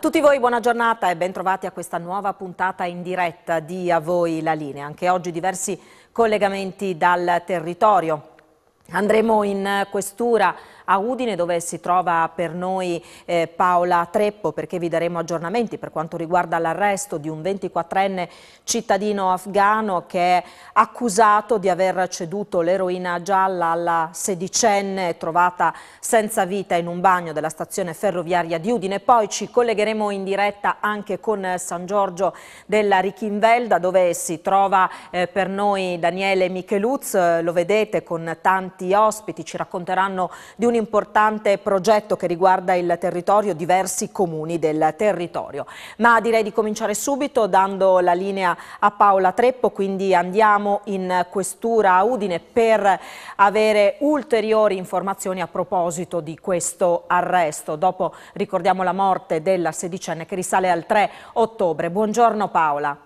tutti voi buona giornata e bentrovati a questa nuova puntata in diretta di A Voi la Linea. Anche oggi diversi collegamenti dal territorio. Andremo in questura a Udine dove si trova per noi eh, Paola Treppo perché vi daremo aggiornamenti per quanto riguarda l'arresto di un 24enne cittadino afgano che è accusato di aver ceduto l'eroina gialla alla sedicenne trovata senza vita in un bagno della stazione ferroviaria di Udine. Poi ci collegheremo in diretta anche con San Giorgio della Richinvelda dove si trova eh, per noi Daniele Micheluz, lo vedete con tanti ospiti, ci racconteranno di un importante progetto che riguarda il territorio, diversi comuni del territorio. Ma direi di cominciare subito dando la linea a Paola Treppo, quindi andiamo in questura a Udine per avere ulteriori informazioni a proposito di questo arresto. Dopo ricordiamo la morte della sedicenne che risale al 3 ottobre. Buongiorno Paola.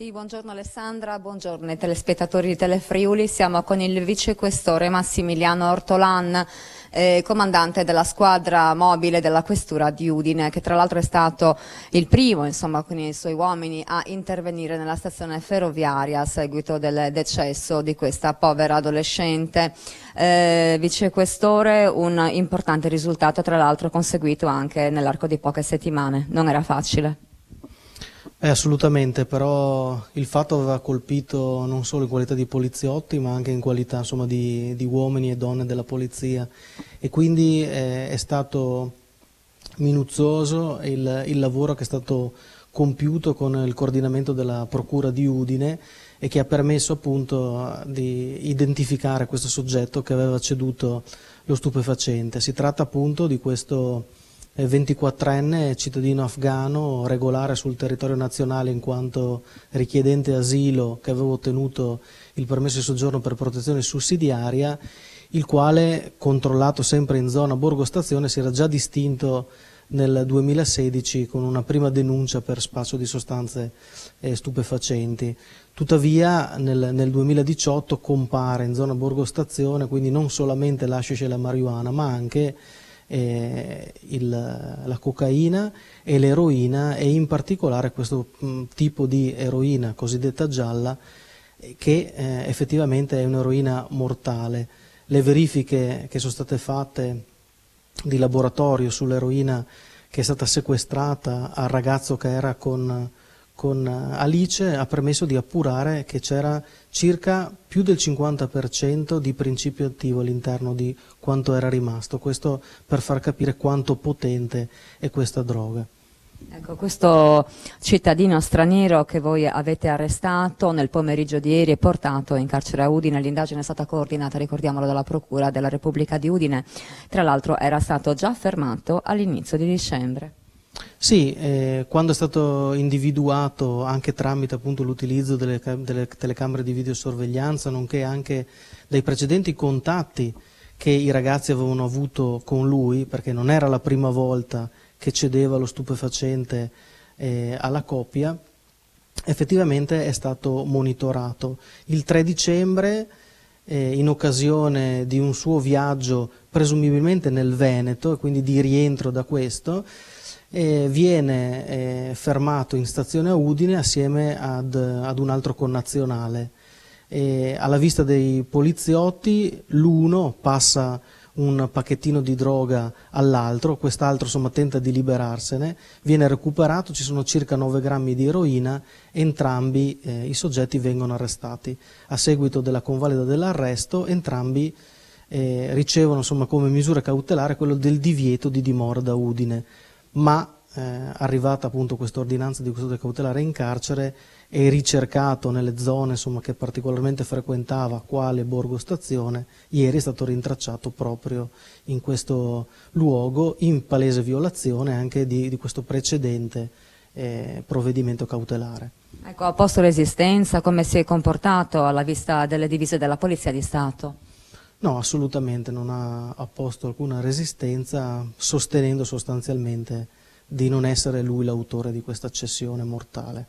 Sì, buongiorno Alessandra, buongiorno ai telespettatori di Telefriuli, siamo con il vicequestore Massimiliano Ortolan, eh, comandante della squadra mobile della questura di Udine, che tra l'altro è stato il primo, insomma, con i suoi uomini a intervenire nella stazione ferroviaria a seguito del decesso di questa povera adolescente. Eh, vice un importante risultato tra l'altro conseguito anche nell'arco di poche settimane, non era facile. Eh, assolutamente, però il fatto aveva colpito non solo in qualità di poliziotti, ma anche in qualità insomma, di, di, uomini e donne della polizia e quindi eh, è stato minuzioso il, il lavoro che è stato compiuto con il coordinamento della Procura di Udine e che ha permesso appunto di identificare questo soggetto che aveva ceduto lo stupefacente. Si tratta appunto di questo 24enne, eh, cittadino afgano, regolare sul territorio nazionale in quanto richiedente asilo che aveva ottenuto il permesso di soggiorno per protezione sussidiaria, il quale, controllato sempre in zona Borgo Stazione, si era già distinto nel 2016 con una prima denuncia per spaccio di sostanze eh, stupefacenti. Tuttavia nel, nel, 2018 compare in zona Borgo Stazione, quindi non solamente l'ascisce e la marijuana, ma anche eh, il, la cocaina e l'eroina e in particolare questo mh, mm, tipo di eroina cosiddetta gialla eh, che eh, effettivamente è un'eroina mortale. Le verifiche che sono state fatte di laboratorio sull'eroina che è stata sequestrata al ragazzo che era con con eh, Alice ha permesso di appurare che c'era circa più del 50% di principio attivo all'interno di quanto era rimasto, questo per far capire quanto potente è questa droga. Ecco, questo cittadino straniero che voi avete arrestato nel pomeriggio di ieri e portato in carcere a Udine, l'indagine è stata coordinata, ricordiamolo, dalla Procura della Repubblica di Udine, tra l'altro era stato già fermato all'inizio di dicembre. Sì, eh, quando è stato individuato anche tramite l'utilizzo delle, delle, telecamere di videosorveglianza, nonché anche dai precedenti contatti che i ragazzi avevano avuto con lui, perché non era la prima volta che cedeva lo stupefacente eh, alla coppia, effettivamente è stato monitorato. Il 3 dicembre, eh, in occasione di un suo viaggio presumibilmente nel Veneto, e quindi di rientro da questo, e viene eh, fermato in stazione a Udine assieme ad, ad un altro connazionale. E alla vista dei poliziotti l'uno passa un pacchettino di droga all'altro, quest'altro tenta di liberarsene, viene recuperato, ci sono circa 9 grammi di eroina, entrambi eh, i soggetti vengono arrestati. A seguito della convalida dell'arresto entrambi eh, ricevono insomma, come misura cautelare quello del divieto di dimora da Udine ma eh, arrivata appunto ordinanza di custodia cautelare in carcere e ricercato nelle zone insomma, che particolarmente frequentava, quale Borgo Stazione, ieri è stato rintracciato proprio in questo luogo in palese violazione anche di, di questo precedente eh, provvedimento cautelare. Ecco, ha posto l'esistenza, come si è comportato alla vista delle divise della Polizia di Stato? No, assolutamente, non ha apposto alcuna resistenza sostenendo sostanzialmente di non essere lui l'autore di questa cessione mortale.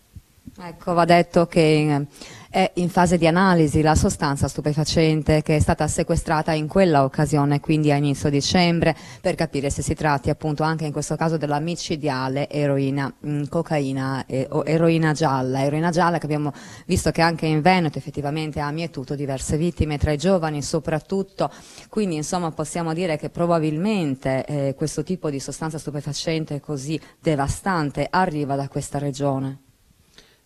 Ecco, va detto che è in fase di analisi la sostanza stupefacente che è stata sequestrata in quella occasione, quindi a inizio dicembre, per capire se si tratti appunto anche in questo caso della micidiale eroina, mh, mm, cocaina eh, o eroina gialla. Eroina gialla che abbiamo visto che anche in Veneto effettivamente ha mietuto diverse vittime tra i giovani soprattutto, quindi insomma possiamo dire che probabilmente eh, questo tipo di sostanza stupefacente così devastante arriva da questa regione.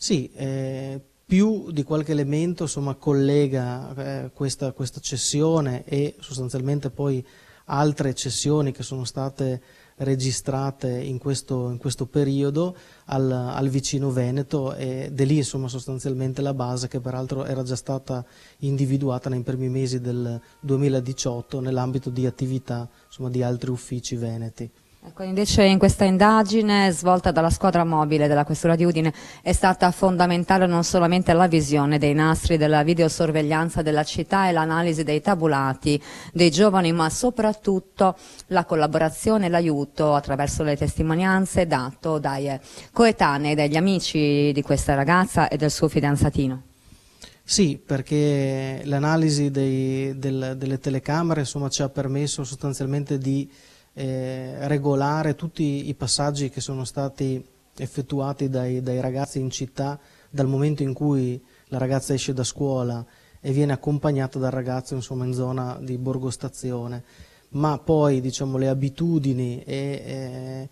Sì, eh, più di qualche elemento insomma, collega eh, questa, questa, cessione e sostanzialmente poi altre cessioni che sono state registrate in questo, in questo periodo al, al, vicino Veneto ed è lì insomma, sostanzialmente la base che peraltro era già stata individuata nei primi mesi del 2018 nell'ambito di attività insomma, di altri uffici veneti. Ecco, invece in questa indagine svolta dalla squadra mobile della Questura di Udine è stata fondamentale non solamente la visione dei nastri della videosorveglianza della città e l'analisi dei tabulati dei giovani, ma soprattutto la collaborazione e l'aiuto attraverso le testimonianze dato dai coetanei, dagli amici di questa ragazza e del suo fidanzatino. Sì, perché l'analisi delle telecamere insomma, ci ha permesso sostanzialmente di eh, regolare tutti i passaggi che sono stati effettuati dai, dai, ragazzi in città dal momento in cui la ragazza esce da scuola e viene accompagnata dal ragazzo insomma, in zona di borgo stazione, ma poi diciamo, le abitudini e, e,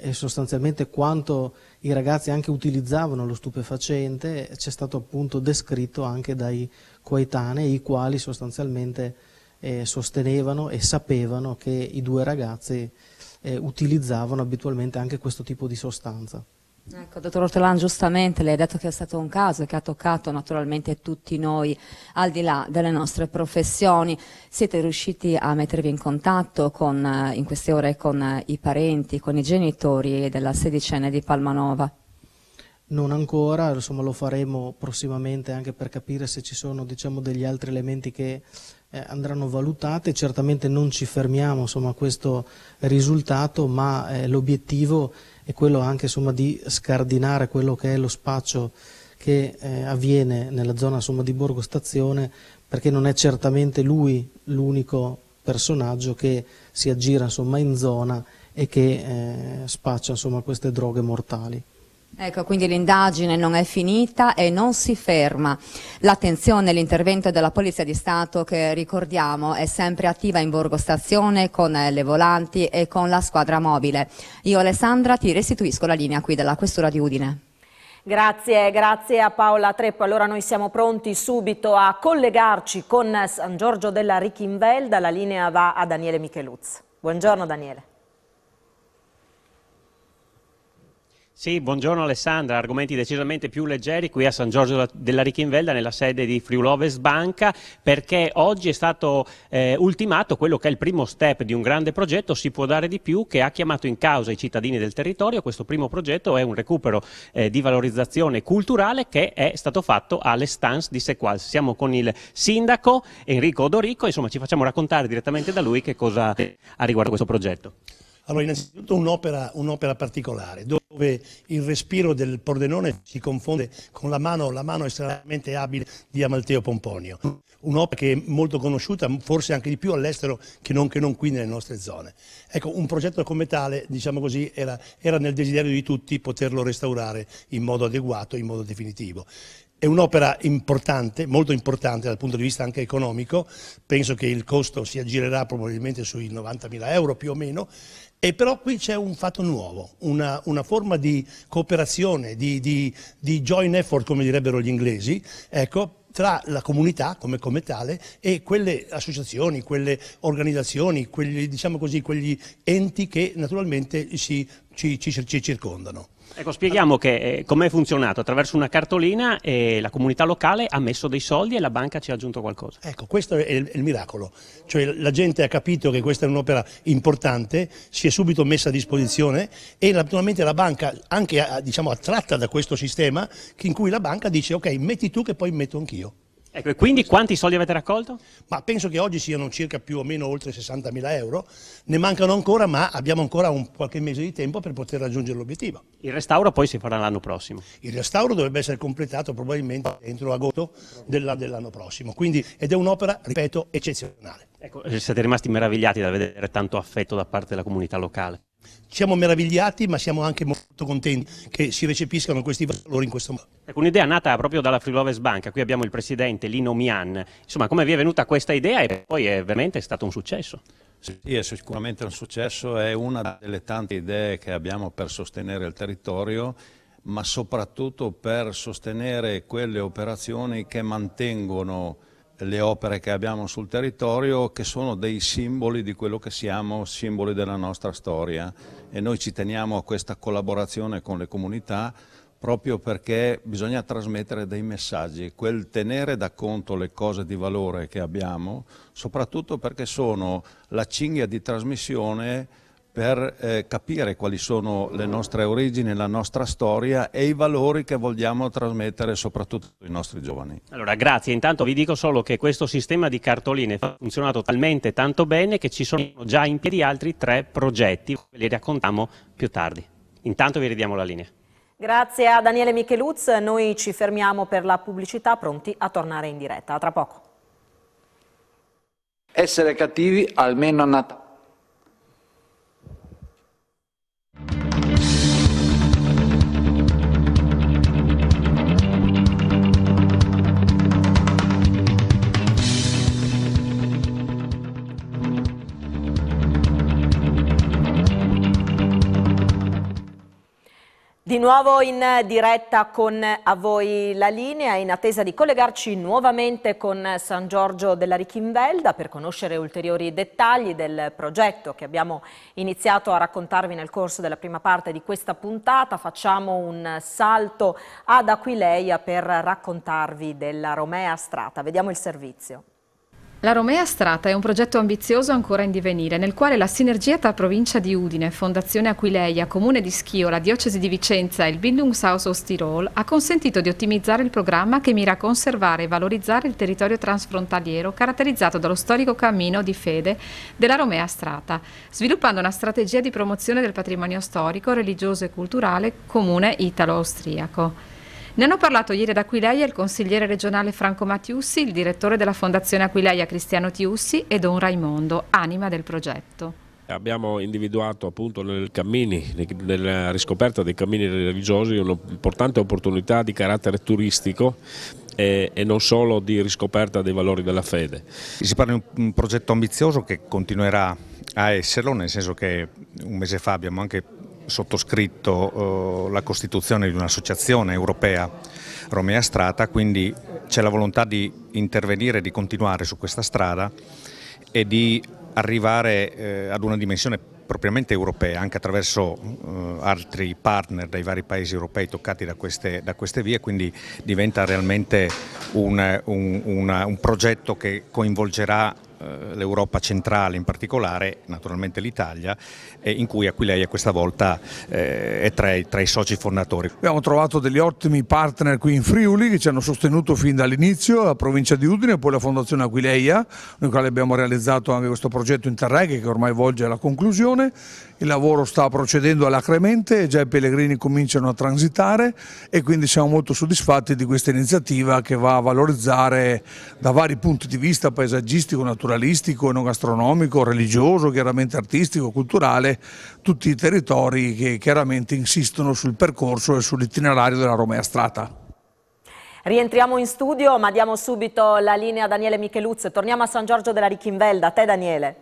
e sostanzialmente quanto i ragazzi anche utilizzavano lo stupefacente c'è stato appunto descritto anche dai coetanei, i quali sostanzialmente eh, sostenevano e sapevano che i due ragazzi eh, utilizzavano abitualmente anche questo tipo di sostanza. Ecco, dottor Ortolan, giustamente lei ha detto che è stato un caso che ha toccato naturalmente tutti noi, al di là delle nostre professioni. Siete riusciti a mettervi in contatto con, eh, in queste ore con eh, i parenti, con i genitori della sedicenne di Palmanova? Non ancora, insomma, lo faremo prossimamente anche per capire se ci sono diciamo, degli altri elementi che eh, andranno valutate, certamente non ci fermiamo insomma, a questo risultato, ma eh, l'obiettivo è quello anche insomma, di scardinare quello che è lo spaccio che eh, avviene nella zona insomma, di Borgo Stazione, perché non è certamente lui l'unico personaggio che si aggira in zona e che eh, spaccia queste droghe mortali. Ecco, quindi l'indagine non è finita e non si ferma. L'attenzione e l'intervento della Polizia di Stato, che ricordiamo, è sempre attiva in Borgo Stazione con le volanti e con la squadra mobile. Io, Alessandra, ti restituisco la linea qui della Questura di Udine. Grazie, grazie a Paola Treppo. Allora noi siamo pronti subito a collegarci con San Giorgio della Richinvelda. La linea va a Daniele Micheluz. Buongiorno Daniele. Sì, buongiorno Alessandra, argomenti decisamente più leggeri qui a San Giorgio della Ricchinvelda nella sede di Friuloves Banca perché oggi è stato eh, ultimato quello che è il primo step di un grande progetto, si può dare di più, che ha chiamato in causa i cittadini del territorio, questo primo progetto è un recupero eh, di valorizzazione culturale che è stato fatto alle stance di Sequals. Siamo con il sindaco Enrico Odorico, insomma ci facciamo raccontare direttamente da lui che cosa ha riguardo questo progetto. Allora, innanzitutto un'opera, un particolare, dove il respiro del Pordenone si confonde con la mano, la mano estremamente abile di Amalteo Pomponio. Un'opera che è molto conosciuta, forse anche di più all'estero che non, che non qui nelle nostre zone. Ecco, un progetto come tale, diciamo così, era, era nel desiderio di tutti poterlo restaurare in modo adeguato, in modo definitivo. È un'opera importante, molto importante dal punto di vista anche economico, penso che il costo si aggirerà probabilmente sui 90.000 euro più o meno, e però qui c'è un fatto nuovo, una, una forma di cooperazione, di, di, di joint effort come direbbero gli inglesi, ecco, tra la comunità come, come, tale e quelle associazioni, quelle organizzazioni, quegli, diciamo così, quegli enti che naturalmente si, ci, ci, ci circondano. Ecco, spieghiamo allora. che eh, com'è funzionato. Attraverso una cartolina eh, la comunità locale ha messo dei soldi e la banca ci ha aggiunto qualcosa. Ecco, questo è il, il miracolo. Cioè la gente ha capito che questa è un'opera importante, si è subito messa a disposizione e naturalmente la banca anche diciamo, attratta da questo sistema in cui la banca dice ok, metti tu che poi metto anch'io. Ecco, e quindi quanti soldi avete raccolto? Ma penso che oggi siano circa più o meno oltre 60.000 euro, ne mancano ancora ma abbiamo ancora un qualche mese di tempo per poter raggiungere l'obiettivo. Il restauro poi si farà l'anno prossimo? Il restauro dovrebbe essere completato probabilmente entro agosto dell'anno prossimo, quindi, ed è un'opera, ripeto, eccezionale. Ecco, siete rimasti meravigliati da vedere tanto affetto da parte della comunità locale. Siamo meravigliati ma siamo anche molto contenti che si recepiscano questi valori in questo modo. Ecco, un'idea nata proprio dalla Free Loves Banca, qui abbiamo il presidente Lino Mian, insomma come vi è venuta questa idea e poi è veramente stato un successo? Sì, è sicuramente un successo, è una delle tante idee che abbiamo per sostenere il territorio ma soprattutto per sostenere quelle operazioni che mantengono le opere che abbiamo sul territorio che sono dei simboli di quello che siamo, simboli della nostra storia e noi ci teniamo a questa collaborazione con le comunità proprio perché bisogna trasmettere dei messaggi, quel tenere da conto le cose di valore che abbiamo, soprattutto perché sono la cinghia di trasmissione per eh, capire quali sono le nostre origini, la nostra storia e i valori che vogliamo trasmettere soprattutto ai nostri giovani. Allora, grazie. Intanto vi dico solo che questo sistema di cartoline ha funzionato talmente tanto bene che ci sono già in piedi altri tre progetti, ve li raccontiamo più tardi. Intanto vi ridiamo la linea. Grazie a Daniele Micheluz, noi ci fermiamo per la pubblicità, pronti a tornare in diretta. A tra poco. Essere cattivi almeno a Natale. di nuovo in diretta con a voi la linea in attesa di collegarci nuovamente con San Giorgio della Richinvelda per conoscere ulteriori dettagli del progetto che abbiamo iniziato a raccontarvi nel corso della prima parte di questa puntata. Facciamo un salto ad Aquileia per raccontarvi della Romea Strata. Vediamo il servizio. La Romea Strata è un progetto ambizioso ancora in divenire, nel quale la sinergia tra provincia di Udine, Fondazione Aquileia, Comune di Schio, la Diocesi di Vicenza e il Bildungshaus South Tirol ha consentito di ottimizzare il programma che mira a conservare e valorizzare il territorio transfrontaliero caratterizzato dallo storico cammino di fede della Romea Strata, sviluppando una strategia di promozione del patrimonio storico, religioso e culturale comune italo-austriaco. Ne hanno parlato ieri ad Aquileia il consigliere regionale Franco Mattiussi, il direttore della Fondazione Aquileia Cristiano Tiussi e Don Raimondo, anima del progetto. Abbiamo individuato appunto nel cammini, nella riscoperta dei cammini religiosi un'importante opportunità di carattere turistico e, non solo di riscoperta dei valori della fede. Si parla di un progetto ambizioso che continuerà a esserlo, nel senso che un mese fa abbiamo anche sottoscritto eh, la costituzione di un'associazione europea Romea Strata, quindi c'è la volontà di intervenire, di continuare su questa strada e di arrivare eh, ad una dimensione propriamente europea, anche attraverso eh, altri partner dai vari paesi europei toccati da queste, da queste vie, quindi diventa realmente un, un, una, un progetto che coinvolgerà eh, l'Europa centrale in particolare, naturalmente l'Italia, eh, in cui Aquileia questa volta eh, è tra i, tra i soci fondatori. Abbiamo trovato degli ottimi partner qui in Friuli che ci hanno sostenuto fin dall'inizio, la provincia di Udine e poi la Fondazione Aquileia, con noi quale abbiamo realizzato anche questo progetto Interreg che ormai volge alla conclusione il lavoro sta procedendo alacremente, già i pellegrini cominciano a transitare e quindi siamo molto soddisfatti di questa iniziativa che va a valorizzare da vari punti di vista paesaggistico, naturalistico, enogastronomico, religioso, chiaramente artistico, culturale, tutti i territori che chiaramente insistono sul percorso e sull'itinerario della Romea Strata. Rientriamo in studio ma diamo subito la linea a Daniele Micheluzzo torniamo a San Giorgio della Richinvelda. A te Daniele.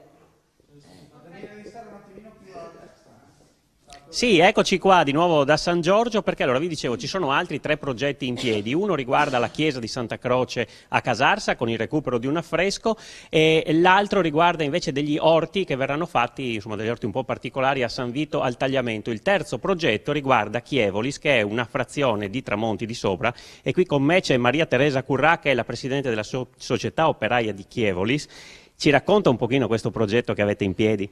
Sì, eccoci qua di nuovo da San Giorgio perché allora vi dicevo ci sono altri tre progetti in piedi, uno riguarda la chiesa di Santa Croce a Casarsa con il recupero di un affresco e l'altro riguarda invece degli orti che verranno fatti, insomma degli orti un po' particolari a San Vito al tagliamento. Il terzo progetto riguarda Chievolis che è una frazione di Tramonti di Sopra e qui con me c'è Maria Teresa Currà che è la presidente della so Società Operaia di Chievolis. Ci racconta un pochino questo progetto che avete in piedi?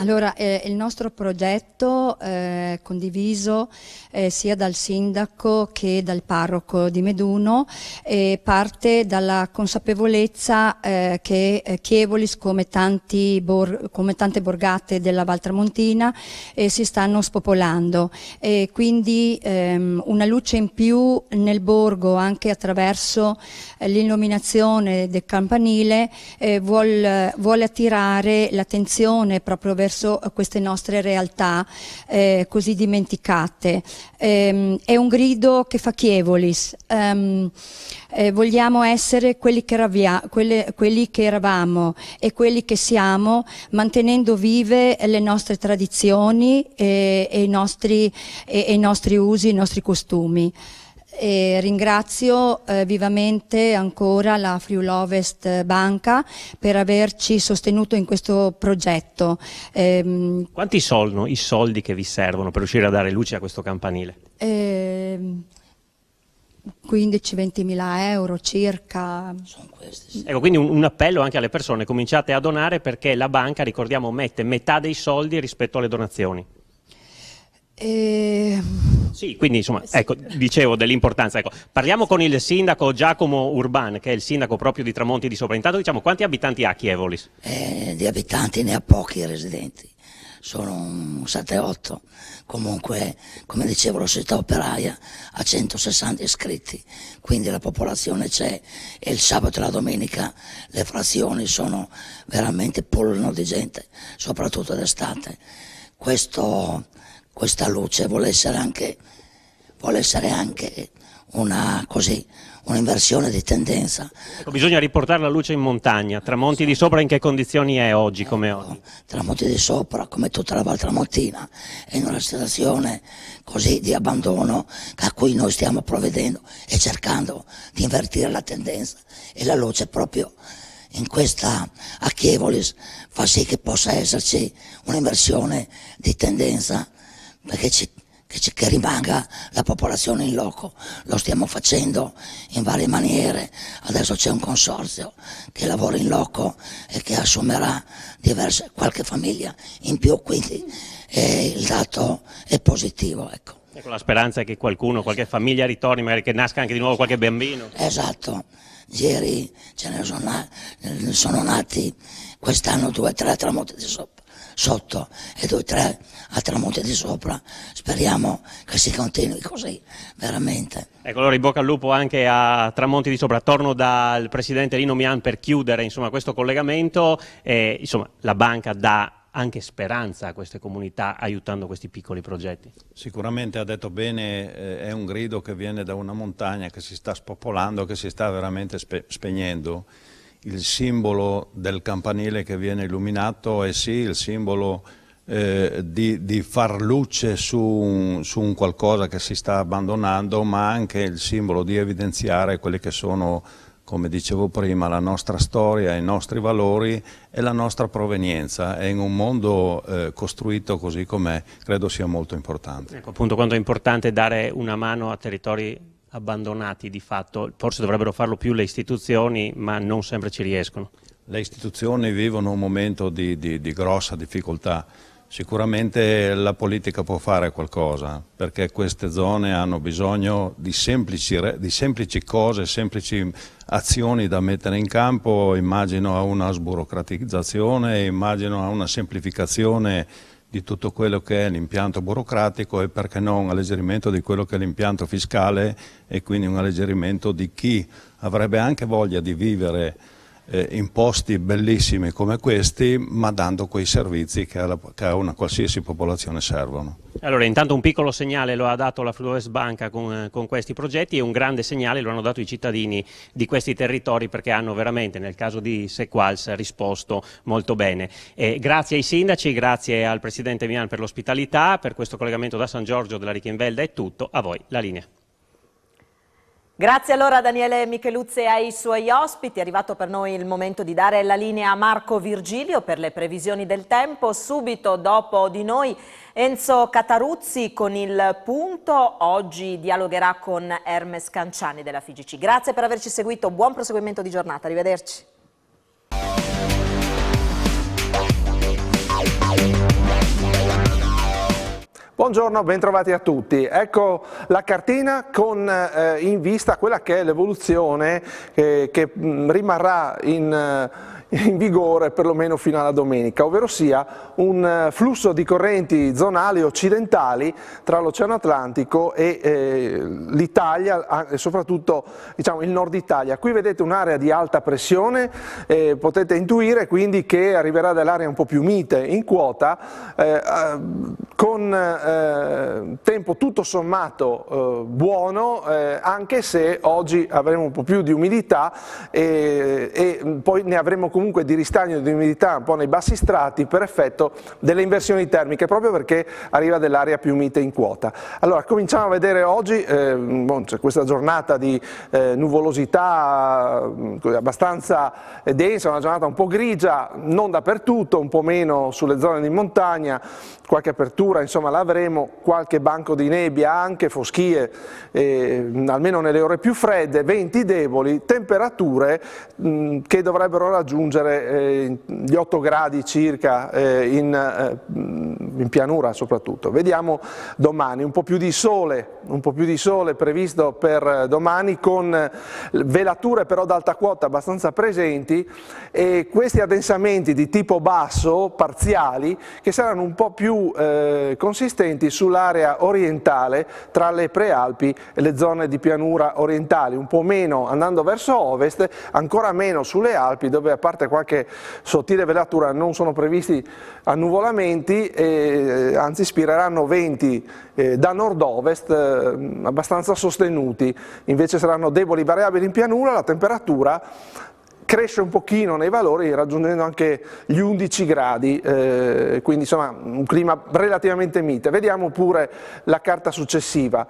Allora, eh, il nostro progetto eh, condiviso eh, sia dal sindaco che dal parroco di Meduno eh, parte dalla consapevolezza eh, che eh, Chievolis, come, come, tante borgate della Valtramontina, si stanno spopolando. E quindi ehm, una luce in più nel borgo, anche attraverso l'illuminazione del campanile, vuol, vuole attirare l'attenzione proprio verso verso queste nostre realtà eh, così dimenticate. Ehm, è un grido che fa Chievolis. Ehm, eh, vogliamo essere quelli che, ravia, quelle, quelli che eravamo e quelli che siamo, mantenendo vive le nostre tradizioni e, eh, e, i, nostri, e, e i nostri usi, i nostri costumi e ringrazio eh, vivamente ancora la Friulovest Banca per averci sostenuto in questo progetto. Eh, Quanti sono i soldi che vi servono per riuscire a dare luce a questo campanile? Eh, 15-20 mila euro circa. Questi, sì. Ecco, quindi un, un, appello anche alle persone, cominciate a donare perché la banca, ricordiamo, mette metà dei soldi rispetto alle donazioni. E... Ehm, sì, quindi insomma, sì. Ecco, dicevo dell'importanza. Ecco, parliamo con il sindaco Giacomo Urban, che è il sindaco proprio di Tramonti di Sopra. diciamo, quanti abitanti ha Chievolis? Eh, di abitanti ne ha pochi residenti, sono 7-8. Comunque, come dicevo, la città operaia ha 160 iscritti, quindi la popolazione c'è e il sabato e la domenica le frazioni sono veramente polno di gente, soprattutto d'estate. Questo questa luce vuole essere anche, vuole essere anche una così un'inversione di tendenza. Ecco, bisogna riportare la luce in montagna. Tramonti di sopra in che condizioni è oggi come ecco, oggi? Tramonti di sopra come tutta la Val Tramontina, è in una situazione così di abbandono a cui noi stiamo provvedendo e cercando di invertire la tendenza e la luce proprio in questa a Chievolis fa sì che possa esserci un'inversione di tendenza perché ci, che, ci, che rimanga la popolazione in loco. Lo stiamo facendo in varie maniere. Adesso c'è un consorzio che lavora in loco e che assumerà diverse, qualche famiglia in più, quindi eh, il dato è positivo. Ecco. E con la speranza che qualcuno, qualche famiglia ritorni, magari che nasca anche di nuovo qualche bambino. Esatto, ieri ce ne sono, sono nati quest'anno due o tre tramonti di sopra sotto e due o tre a tramonti di sopra. Speriamo che si continui così, veramente. Ecco, allora in bocca al lupo anche a tramonti di sopra. Torno dal presidente Lino Mian per chiudere insomma, questo collegamento. Eh, insomma, la banca dà anche speranza a queste comunità aiutando questi piccoli progetti. Sicuramente ha detto bene, eh, è un grido che viene da una montagna che si sta spopolando, che si sta veramente spe spegnendo il simbolo del campanile che viene illuminato è eh sì il simbolo eh, di, di, far luce su un, su un, qualcosa che si sta abbandonando, ma anche il simbolo di evidenziare quelli che sono, come dicevo prima, la nostra storia, i nostri valori e la nostra provenienza. E in un mondo eh, costruito così com'è, credo sia molto importante. Ecco, appunto, quanto è importante dare una mano a territori abbandonati di fatto, forse dovrebbero farlo più le istituzioni, ma non sempre ci riescono. Le istituzioni vivono un momento di, di, di grossa difficoltà, sicuramente la politica può fare qualcosa, perché queste zone hanno bisogno di semplici, di semplici cose, semplici azioni da mettere in campo, immagino a una sburocratizzazione, immagino a una semplificazione di tutto quello che è l'impianto burocratico e perché no un alleggerimento di quello che è l'impianto fiscale e quindi un alleggerimento di chi avrebbe anche voglia di vivere eh, in posti bellissimi come questi, ma dando quei servizi che, alla, che a una qualsiasi popolazione servono. Allora, intanto un piccolo segnale lo ha dato la Flues Banca con, eh, con, questi progetti e un grande segnale lo hanno dato i cittadini di questi territori perché hanno veramente, nel caso di Sequals, risposto molto bene. Eh, grazie ai sindaci, grazie al Presidente Milan per l'ospitalità, per questo collegamento da San Giorgio della Ricchinvelda è tutto, a voi la linea. Grazie allora a Daniele Micheluzzi e ai suoi ospiti. È arrivato per noi il momento di dare la linea a Marco Virgilio per le previsioni del tempo. Subito dopo di noi Enzo Cataruzzi con il punto. Oggi dialogherà con Hermes Canciani della FIGC. Grazie per averci seguito. Buon proseguimento di giornata. Arrivederci. Buongiorno, bentrovati a tutti. Ecco la cartina con eh, in vista quella che è l'evoluzione eh, che mh, mm, rimarrà in, eh, in vigore perlomeno fino alla domenica, ovvero sia un eh, flusso di correnti zonali occidentali tra l'Oceano Atlantico e eh, l'Italia e soprattutto diciamo, il nord Italia. Qui vedete un'area di alta pressione, eh, potete intuire quindi che arriverà dell'area un po' più mite in quota, eh, eh con eh, tempo tutto sommato buono, anche se oggi avremo un po' più di umidità e, e mm, poi ne avremo comunque comunque di ristagno di umidità un po' nei bassi strati per effetto delle inversioni termiche, proprio perché arriva dell'aria più mite in quota. Allora, cominciamo a vedere oggi, eh, bon, c'è questa giornata di eh, nuvolosità mm, abbastanza densa, una giornata un po' grigia, non dappertutto, un po' meno sulle zone di montagna, qualche apertura, insomma, l'avremo, qualche banco di nebbia anche, foschie, eh, almeno nelle ore più fredde, venti deboli, temperature mh, mm, che dovrebbero raggiungere raggiungere eh, gli 8 gradi circa eh, in eh, in pianura soprattutto. Vediamo domani un po' più di sole, un po' più di sole previsto per domani con velature però d'alta quota abbastanza presenti e questi addensamenti di tipo basso, parziali, che saranno un po' più eh, consistenti sull'area orientale tra le prealpi e le zone di pianura orientali, un po' meno andando verso ovest, ancora meno sulle Alpi dove a parte qualche sottile velatura non sono previsti annuvolamenti. E e eh, anzi ispireranno venti eh, da nord-ovest eh, abbastanza sostenuti, invece saranno deboli variabili in pianura, la temperatura cresce un pochino nei valori raggiungendo anche gli 11 gradi, eh, quindi insomma un clima relativamente mite. Vediamo pure la carta successiva.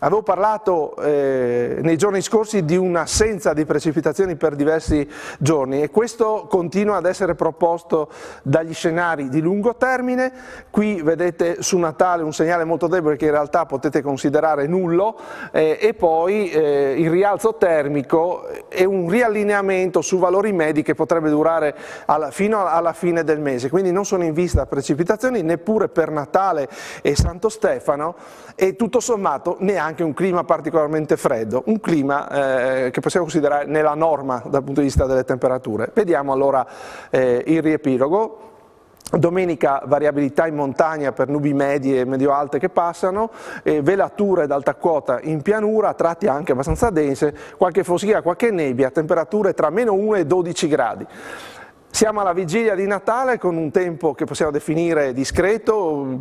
Avevo parlato eh, nei giorni scorsi di un'assenza di precipitazioni per diversi giorni e questo continua ad essere proposto dagli scenari di lungo termine. Qui vedete su Natale un segnale molto debole che in realtà potete considerare nullo eh, e poi eh, il rialzo termico e un riallineamento su valori medi che potrebbe durare alla, fino alla fine del mese. Quindi non sono in vista precipitazioni neppure per Natale e Santo Stefano e tutto sommato neanche anche un clima particolarmente freddo, un clima eh, che possiamo considerare nella norma dal punto di vista delle temperature. Vediamo allora eh, il riepilogo. Domenica variabilità in montagna per nubi medie e medio-alte che passano, e velature d'alta quota in pianura, tratti anche abbastanza dense, qualche foschia, qualche nebbia, temperature tra meno 1 e 12 gradi. Siamo alla vigilia di Natale con un tempo che possiamo definire discreto,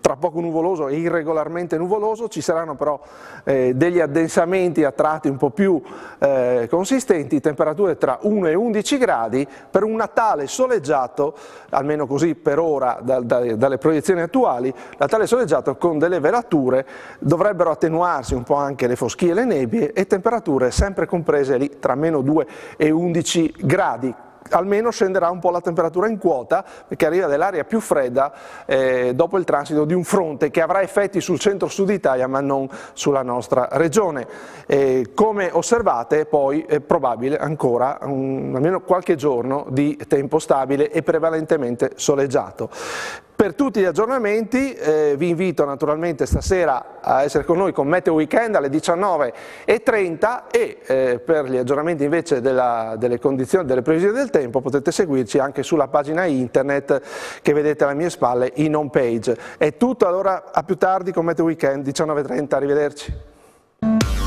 tra poco nuvoloso e irregolarmente nuvoloso, ci saranno però eh, degli addensamenti a tratti un po' più eh, consistenti, temperature tra 1 e 11 gradi per un Natale soleggiato, almeno così per ora da, da, dalle proiezioni attuali, Natale soleggiato con delle velature, dovrebbero attenuarsi un po' anche le foschie e le nebbie e temperature sempre comprese lì tra meno 2 e 11 gradi almeno scenderà un po' la temperatura in quota perché arriva dell'aria più fredda eh, dopo il transito di un fronte che avrà effetti sul centro-sud Italia ma non sulla nostra regione. Eh, come osservate poi è probabile ancora un, almeno qualche giorno di tempo stabile e prevalentemente soleggiato. Per tutti gli aggiornamenti eh, vi invito naturalmente stasera a essere con noi con Meteo Weekend alle 19.30 e eh, per gli aggiornamenti invece della, delle condizioni, delle previsioni del tempo potete seguirci anche sulla pagina internet che vedete alle mie spalle in home page. È tutto, allora a più tardi con Meteo Weekend 19.30, arrivederci.